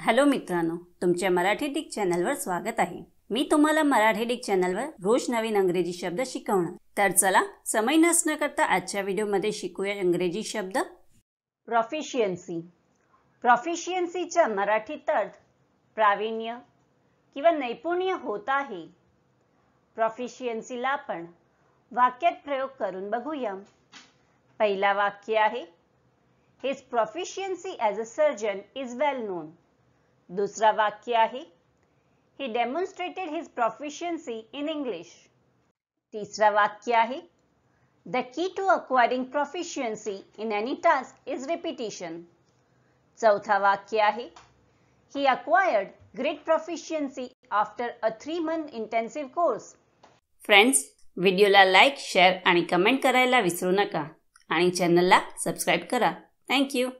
hello मित्रांनो तुमच्या Marathi Dick चॅनलवर स्वागत आहे मी तुम्हाला मराठी डिक चॅनलवर रोज नवीन अंग्रेजी शब्द शिकवणार तर चला समय नसण्याकरता करता आजच्या व्हिडिओमध्ये शिकूया इंग्रजी शब्द प्रॉफिशियन्सी प्रॉफिशियन्सीचा मराठीत अर्थ प्रावीण्य किंवा नैपुण्य होत आहे प्रॉफिशियन्सीला आपण वाक्यात प्रयोग करून बघूया पहिला वाक्य आहे his proficiency as a surgeon is well known दुसरा वाक्य आहे he demonstrated his proficiency in English तिसरा वाक्य आहे the key to acquiring proficiency in any task is repetition चौथा वाक्य आहे he acquired great proficiency after a three month intensive course friends व्हिडिओला लाईक शेअर आणि कमेंट करायला विसरू नका आणि चॅनलला सबस्क्राईब करा थँक्यू